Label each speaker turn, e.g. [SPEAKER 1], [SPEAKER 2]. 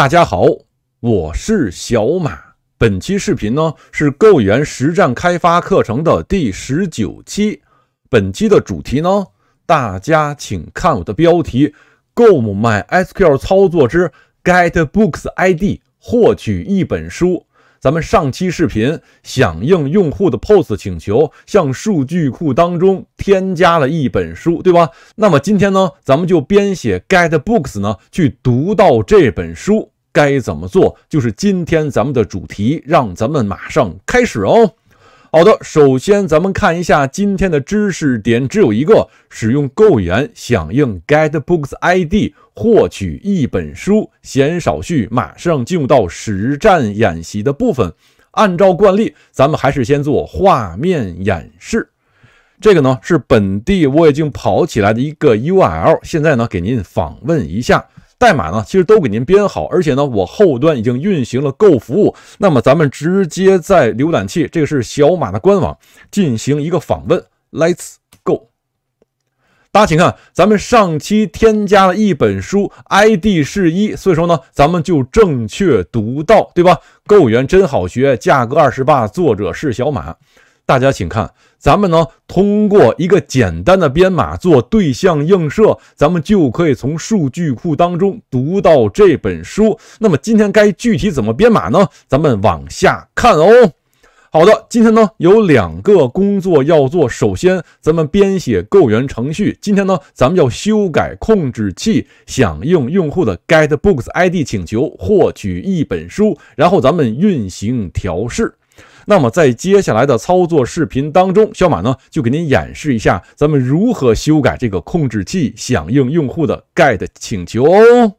[SPEAKER 1] 大家好，我是小马。本期视频呢是《购源实战开发课程》的第十九期。本期的主题呢，大家请看我的标题：《购买 SQL 操作之 Get Books ID 获取一本书》。咱们上期视频响应用户的 POST 请求，向数据库当中添加了一本书，对吧？那么今天呢，咱们就编写 get books 呢，去读到这本书该怎么做？就是今天咱们的主题，让咱们马上开始哦。好的，首先咱们看一下今天的知识点，只有一个：使用购员响应 get books id 获取一本书。闲少叙，马上进入到实战演习的部分。按照惯例，咱们还是先做画面演示。这个呢是本地我已经跑起来的一个 URL，现在呢给您访问一下。代码呢，其实都给您编好，而且呢，我后端已经运行了购服务。那么咱们直接在浏览器，这个是小马的官网，进行一个访问。Let's go！大家请看，咱们上期添加了一本书，ID 是一，所以说呢，咱们就正确读到，对吧？购员真好学，价格二十八，作者是小马。大家请看，咱们呢通过一个简单的编码做对象映射，咱们就可以从数据库当中读到这本书。那么今天该具体怎么编码呢？咱们往下看哦。好的，今天呢有两个工作要做。首先，咱们编写购源程序。今天呢，咱们要修改控制器，响应用户的 get books id 请求，获取一本书，然后咱们运行调试。那么，在接下来的操作视频当中，小马呢就给您演示一下，咱们如何修改这个控制器响应用户的 get 请求哦。